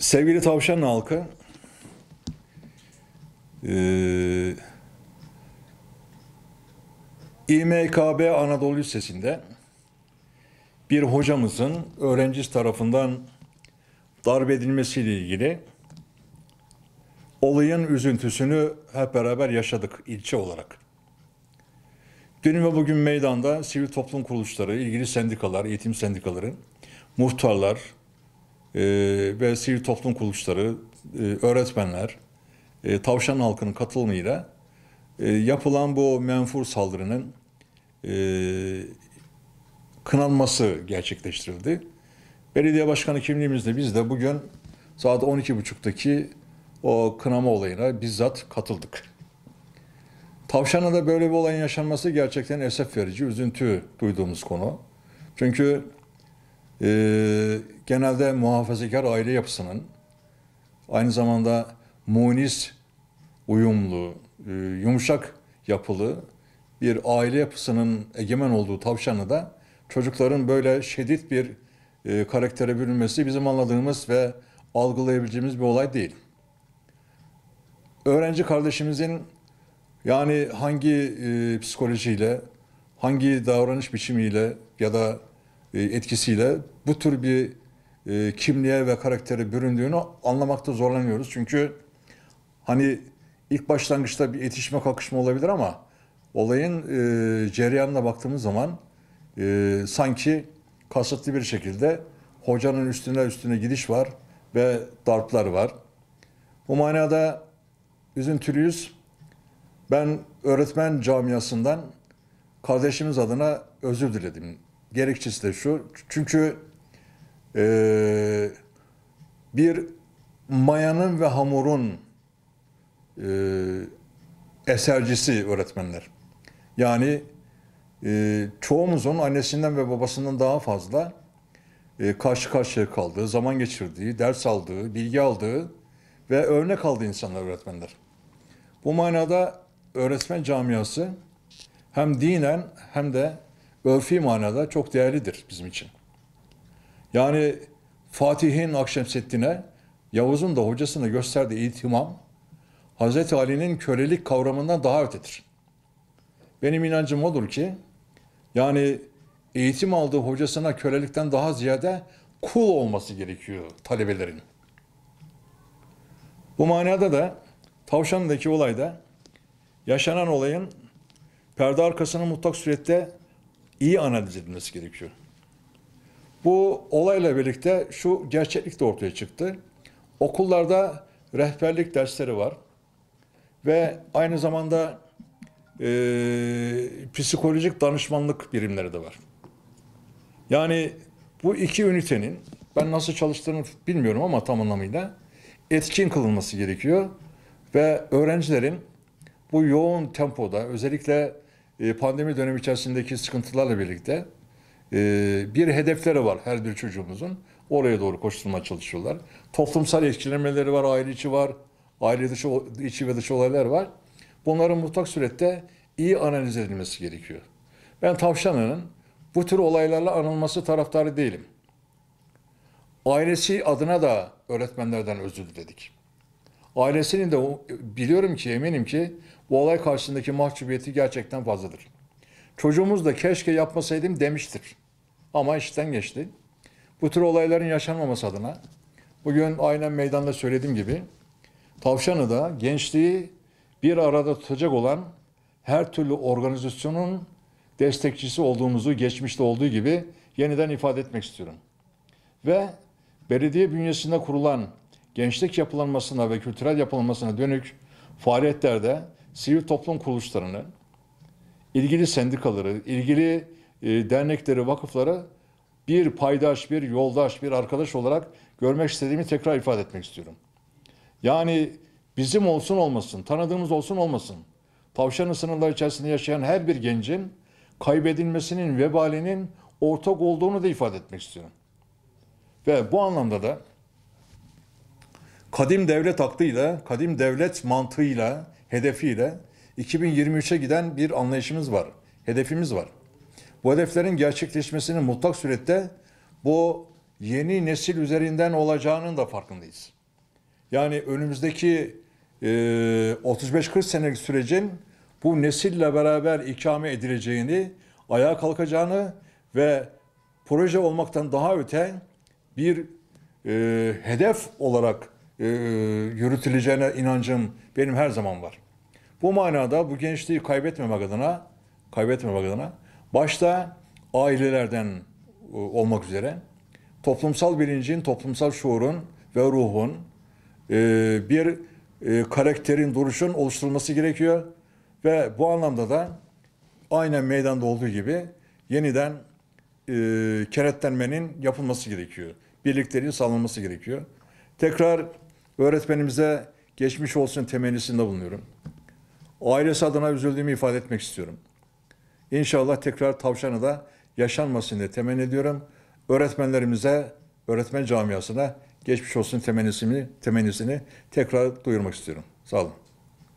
Sevgili tavşan halkı, e, İMKB Anadolu Lisesi'nde bir hocamızın öğrenci tarafından darp edilmesiyle ilgili olayın üzüntüsünü hep beraber yaşadık ilçe olarak. Dün ve bugün meydanda sivil toplum kuruluşları, ilgili sendikalar, eğitim sendikaları, muhtarlar, ee, ve sivil toplum kuruluşları, e, öğretmenler, e, tavşan halkının katılımıyla e, yapılan bu menfur saldırının kınanması gerçekleştirildi. Belediye başkanı kimliğimizde biz de bugün saat 12.30'daki o kınama olayına bizzat katıldık. Tavşan'a da böyle bir olayın yaşanması gerçekten esef verici, üzüntü duyduğumuz konu. Çünkü e, genelde muhafazakar aile yapısının aynı zamanda munis uyumlu, e, yumuşak yapılı bir aile yapısının egemen olduğu tavşanı da çocukların böyle şiddet bir e, karaktere bürünmesi bizim anladığımız ve algılayabileceğimiz bir olay değil. Öğrenci kardeşimizin yani hangi e, psikolojiyle, hangi davranış biçimiyle ya da e, etkisiyle bu tür bir e, kimliğe ve karaktere büründüğünü anlamakta zorlanıyoruz. Çünkü hani ilk başlangıçta bir yetişme kalkışma olabilir ama olayın e, cereyanına baktığımız zaman e, sanki kasıtlı bir şekilde hocanın üstüne üstüne gidiş var ve darplar var. Bu manada üzüntülüyüz. Ben öğretmen camiasından kardeşimiz adına özür diledim Gerekçesi de şu. Çünkü e, bir mayanın ve hamurun e, esercisi öğretmenler. Yani e, çoğumuzun annesinden ve babasından daha fazla e, karşı karşıya kaldığı, zaman geçirdiği, ders aldığı, bilgi aldığı ve örnek aldığı insanlar öğretmenler. Bu manada öğretmen camiası hem dinen hem de örfi manada çok değerlidir bizim için. Yani Fatih'in Akşemseddin'e, Yavuz'un da hocasına gösterdiği itimam, Hz. Ali'nin kölelik kavramından daha ötedir. Benim inancım odur ki, yani eğitim aldığı hocasına kölelikten daha ziyade kul olması gerekiyor talebelerin. Bu manada da tavşandaki olayda yaşanan olayın perde arkasını mutlak surette iyi analiz edilmesi gerekiyor. Bu olayla birlikte şu gerçeklik de ortaya çıktı. Okullarda rehberlik dersleri var ve aynı zamanda e, psikolojik danışmanlık birimleri de var. Yani bu iki ünitenin ben nasıl çalıştığını bilmiyorum ama tam anlamıyla etkin kılınması gerekiyor ve öğrencilerin bu yoğun tempoda özellikle ee, pandemi dönemi içerisindeki sıkıntılarla birlikte e, bir hedefleri var her bir çocuğumuzun. Oraya doğru koşturmaya çalışıyorlar. Toplumsal etkilemeleri var, aile içi var, aile dışı, içi ve dışı olaylar var. Bunların mutlak surette iyi analiz edilmesi gerekiyor. Ben tavşanının bu tür olaylarla anılması taraftarı değilim. Ailesi adına da öğretmenlerden özür diledik. Ailesinin de biliyorum ki eminim ki bu olay karşısındaki mahcubiyeti gerçekten fazladır. Çocuğumuz da keşke yapmasaydım demiştir. Ama işten geçti. Bu tür olayların yaşanmaması adına bugün aynen meydanda söylediğim gibi tavşanı da gençliği bir arada tutacak olan her türlü organizasyonun destekçisi olduğumuzu geçmişte olduğu gibi yeniden ifade etmek istiyorum. Ve belediye bünyesinde kurulan gençlik yapılanmasına ve kültürel yapılanmasına dönük faaliyetlerde sivil toplum kuruluşlarını, ilgili sendikaları, ilgili e, dernekleri, vakıfları bir paydaş, bir yoldaş, bir arkadaş olarak görmek istediğimi tekrar ifade etmek istiyorum. Yani bizim olsun olmasın, tanıdığımız olsun olmasın. Tavşanın sınırları içerisinde yaşayan her bir gencin kaybedilmesinin vebalinin ortak olduğunu da ifade etmek istiyorum. Ve bu anlamda da kadim devlet aklıyla, kadim devlet mantığıyla, hedefiyle 2023'e giden bir anlayışımız var, hedefimiz var. Bu hedeflerin gerçekleşmesinin mutlak surette bu yeni nesil üzerinden olacağının da farkındayız. Yani önümüzdeki e, 35-40 senelik sürecin bu nesille beraber ikame edileceğini, ayağa kalkacağını ve proje olmaktan daha öte bir e, hedef olarak e, yürütüleceğine inancım benim her zaman var. Bu manada bu gençliği kaybetmemek adına, kaybetmemek adına başta ailelerden e, olmak üzere toplumsal bilincin, toplumsal şuurun ve ruhun e, bir e, karakterin, duruşun oluşturulması gerekiyor. Ve bu anlamda da aynen meydanda olduğu gibi yeniden e, kenetlenmenin yapılması gerekiyor. Birliklerin sağlanması gerekiyor. Tekrar Öğretmenimize geçmiş olsun temennisinde bulunuyorum. Ailesi adına üzüldüğümü ifade etmek istiyorum. İnşallah tekrar tavşanı da yaşanmasın diye temenni ediyorum. Öğretmenlerimize, öğretmen camiasına geçmiş olsun temennisini, temennisini tekrar duyurmak istiyorum. Sağ olun.